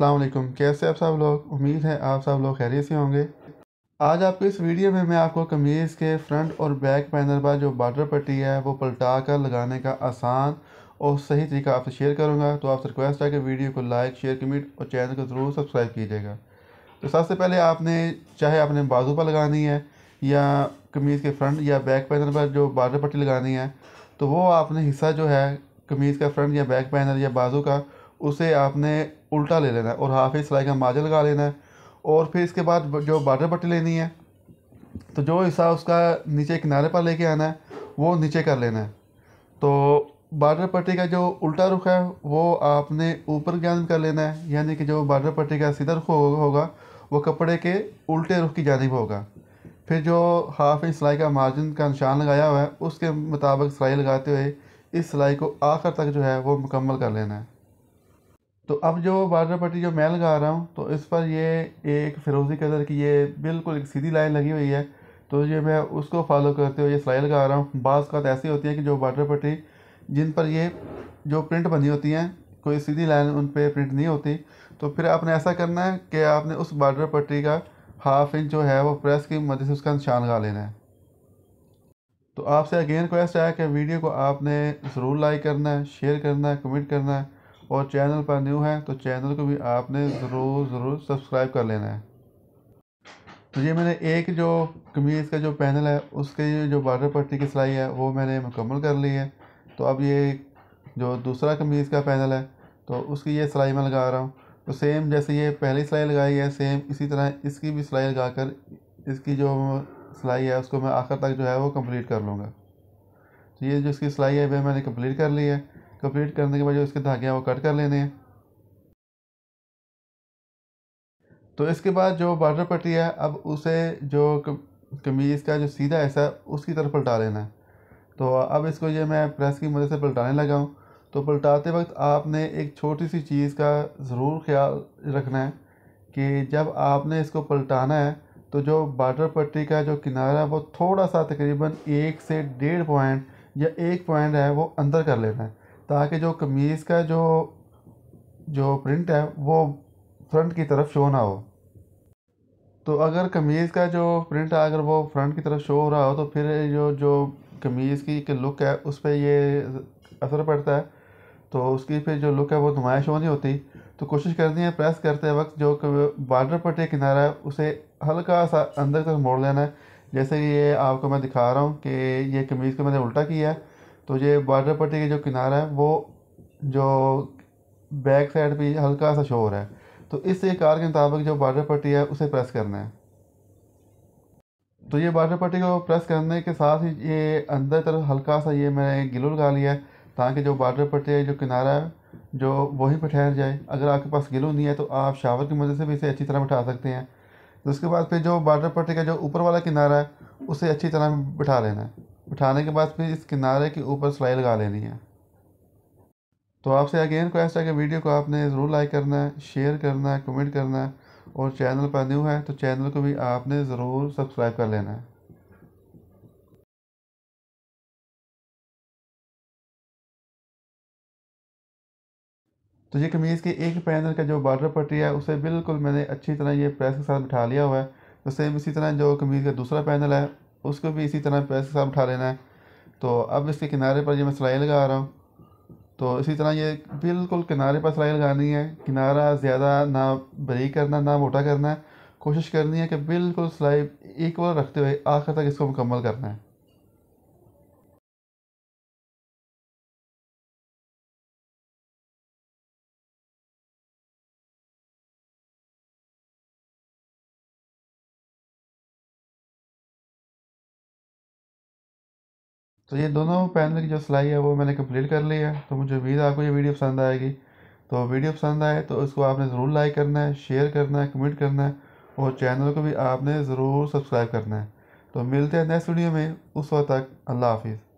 अल्लाम कैसे आप सब लोग उम्मीद है आप सब लोग खैरियत से होंगे आज आपको इस वीडियो में मैं आपको कमीज़ के फ्रंट और बैक पैनल पर जो बॉर्डर पट्टी है वो पलटा कर लगाने का आसान और सही तरीका आपसे शेयर करूँगा तो आपसे रिक्वेस्ट है कि वीडियो को लाइक शेयर कमेंट और चैनल को ज़रूर सब्सक्राइब कीजिएगा तो सबसे पहले आपने चाहे आपने बाजू पर लगानी है या कमीज़ के फ्रंट या बैक पैनल पर जो बॉर्डर पट्टी लगानी है तो वो आपने हिस्सा जो है कमीज़ का फ्रंट या बैक पैनल या बाजू का उसे आपने उल्टा ले लेना है और हाफ ही सिलाई का माजर लगा लेना है और फिर इसके बाद जो बॉर्डर पट्टी लेनी है तो जो हिस्सा उसका नीचे किनारे पर लेके आना है वो नीचे कर लेना है तो बार्डर पट्टी का जो उल्टा रुख है वो आपने ऊपर ज्ञान कर लेना है यानी कि जो बॉर्डर पट्टी का सीधा रुख होगा वो कपड़े के उल्टे रुख की जानब होगा फिर जो हाफ इंच सिलाई का मार्जिन का निशान लगाया हुआ है उसके मुताबिक सिलाई लगाते हुए इस सिलाई को आखिर तक जो है वो मुकम्मल कर लेना है तो अब जो बॉर्डर पट्टी जो मैं लगा रहा हूँ तो इस पर ये एक फिरोज़ी कलर की ये बिल्कुल एक सीधी लाइन लगी हुई है तो ये मैं उसको फॉलो करते हुए ये सिलाई लगा रहा हूँ बाज़ का ऐसी होती है कि जो बॉर्डर पट्टी जिन पर ये जो प्रिंट बनी होती हैं कोई सीधी लाइन उन पर प्रिंट नहीं होती तो फिर आपने ऐसा करना है कि आपने उस बाडर पट्टी का हाफ इंच जो है वो प्रेस की मदद से उसका निशान लगा लेना है तो आपसे अगेन रिक्वेस्ट है कि वीडियो को आपने ज़रूर लाइक करना है शेयर करना है कमेंट करना है और चैनल पर न्यू है तो चैनल को भी आपने ज़रूर ज़रूर सब्सक्राइब कर लेना है तो ये मैंने एक जो कमीज़ का जो पैनल है उसके जो बॉर्डर पट्टी की सिलाई है वो मैंने मुकम्मल कर ली है तो अब ये जो दूसरा कमीज़ का पैनल है तो उसकी ये सिलाई मैं लगा रहा हूँ तो सेम जैसे ये पहली सिलाई लगाई है सेम इसी तरह इसकी भी सिलाई लगा कर इसकी जो सिलाई है उसको मैं आखिर तक जो है वो कंप्लीट कर लूँगा तो ये जो इसकी सिलाई है वह मैंने कंप्लीट कर ली है कंप्लीट करने के बाद जो इसके धागे हैं वो कट कर लेने हैं तो इसके बाद जो बॉर्डर पट्टी है अब उसे जो कमीज़ का जो सीधा ऐसा उसकी तरफ पलटा लेना है तो अब इसको ये मैं प्रेस की मदद से पलटाने लगा हूँ तो पलटाते वक्त आपने एक छोटी सी चीज़ का ज़रूर ख्याल रखना है कि जब आपने इसको पलटाना है तो जो बॉर्डर पट्टी का जो किनारा है वो थोड़ा सा तकरीबन एक से डेढ़ पॉइंट या एक पॉइंट है वो अंदर कर लेना है ताकि जो कमीज़ का जो जो प्रिंट है वो फ्रंट की तरफ शो ना हो तो अगर कमीज़ का जो प्रिंट है अगर वो फ्रंट की तरफ शो हो रहा हो तो फिर जो जो कमीज़ की के लुक है उस पर ये असर पड़ता है तो उसकी फिर जो लुक है वो नुमाइश हो नहीं होती तो कोशिश करनी है प्रेस करते वक्त जो बॉर्डर पर किनारा है उसे हल्का सा अंदर तक मोड़ लेना है जैसे ये आपको मैं दिखा रहा हूँ कि ये कमीज़ को मैंने उल्टा किया है तो ये बॉर्डर पट्टी के जो किनारा है वो जो बैक साइड पर हल्का सा शोर है तो इससे कार के मुताबिक जो बॉर्डर पट्टी है उसे प्रेस करना है तो ये बॉर्डर पट्टी को प्रेस करने के साथ ही ये अंदर तरफ हल्का सा ये मैंने गिलू लगा लिया है ताकि जो बॉर्डर पट्टी है जो किनारा है जो वहीं पर ठहर जाए अगर आपके पास गिलू नहीं है तो आप शावर की मदद से भी इसे अच्छी तरह बिठा सकते हैं तो उसके बाद फिर जो बॉर्डर पट्टी का जो ऊपर वाला किनारा है उसे अच्छी तरह बिठा लेना है उठाने के बाद फिर इस किनारे के ऊपर सिलाई लगा लेनी है तो आपसे अगेन रिक्वेस्ट है कि वीडियो को आपने ज़रूर लाइक करना है शेयर करना है कमेंट करना है और चैनल पर न्यू है तो चैनल को भी आपने ज़रूर सब्सक्राइब कर लेना है तो ये कमीज़ के एक पैनल का जो बॉर्डर पट्टी है उसे बिल्कुल मैंने अच्छी तरह ये प्रेस के साथ बिठा लिया हुआ है तो सेम इसी तरह जो कमीज़ का दूसरा पैनल है उसको भी इसी तरह पैसे साफ उठा लेना है तो अब इसके किनारे पर ये मैं सिलाई लगा रहा हूँ तो इसी तरह ये बिल्कुल किनारे पर सिलाई लगानी है किनारा ज़्यादा ना बरीक करना ना मोटा करना है कोशिश करनी है कि बिल्कुल सिलाई इक्वल रखते हुए आखिर तक इसको मुकम्मल करना है तो ये दोनों पैनल की जो सिलाई है वो मैंने कंप्लीट कर ली है तो मुझे उम्मीद है आपको ये वीडियो पसंद आएगी तो वीडियो पसंद आए तो इसको आपने ज़रूर लाइक करना है शेयर करना है कमेंट करना है और चैनल को भी आपने ज़रूर सब्सक्राइब करना है तो मिलते हैं नेक्स्ट वीडियो में उस वक्त तक अल्लाह हाफिज़